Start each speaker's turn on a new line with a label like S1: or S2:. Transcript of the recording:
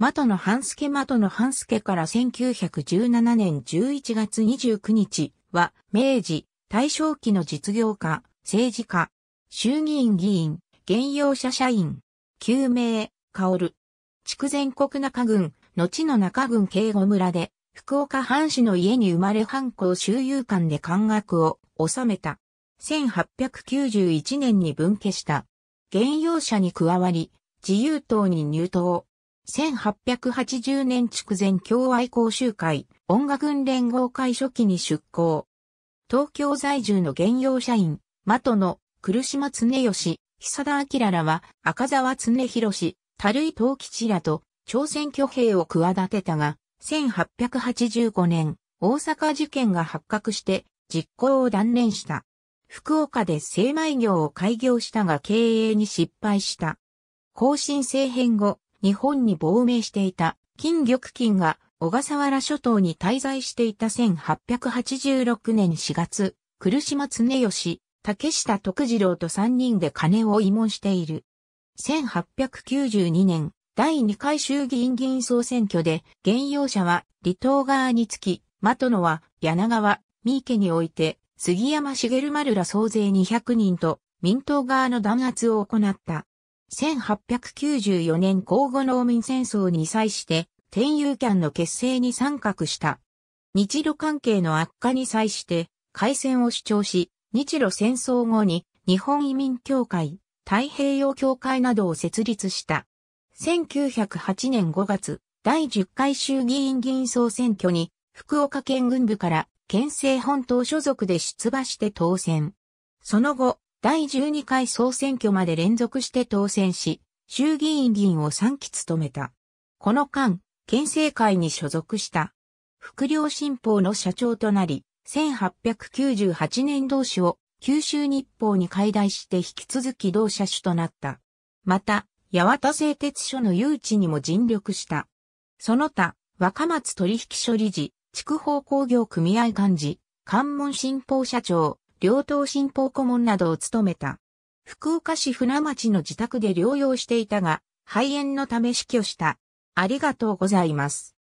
S1: 的マ半助的ン半助から1917年11月29日は、明治、大正期の実業家、政治家、衆議院議員、現用者社員、救命、薫、筑前国中郡、後の中郡慶吾村で、福岡藩士の家に生まれ藩校周遊館で漢学を収めた。1891年に分家した。現用者に加わり、自由党に入党。1880年筑前共愛講習会、音楽軍連合会初期に出向。東京在住の現用社員、的野、来島常義、久田明らは赤沢常広、樽井東吉らと朝鮮挙兵を企てたが、1885年、大阪事件が発覚して実行を断念した。福岡で精米業を開業したが経営に失敗した。更新政変後、日本に亡命していた金玉金が小笠原諸島に滞在していた1886年4月、来島常吉、竹下徳次郎と3人で金を慰問している。1892年、第2回衆議院議員総選挙で、現用者は離島側につき、的野は柳川、三池において、杉山茂丸ら総勢200人と、民党側の弾圧を行った。1894年交互農民戦争に際して、天遊キャンの結成に参画した。日露関係の悪化に際して、改戦を主張し、日露戦争後に日本移民協会、太平洋協会などを設立した。1908年5月、第10回衆議院議員総選挙に、福岡県軍部から県政本島所属で出馬して当選。その後、第12回総選挙まで連続して当選し、衆議院議員を3期務めた。この間、県政会に所属した。副領新報の社長となり、1898年同志を九州日報に解体して引き続き同社主となった。また、八幡製鉄所の誘致にも尽力した。その他、若松取引所理事、筑豊工業組合幹事、関門新報社長、両党新報顧問などを務めた。福岡市船町の自宅で療養していたが、肺炎のため死去した。ありがとうございます。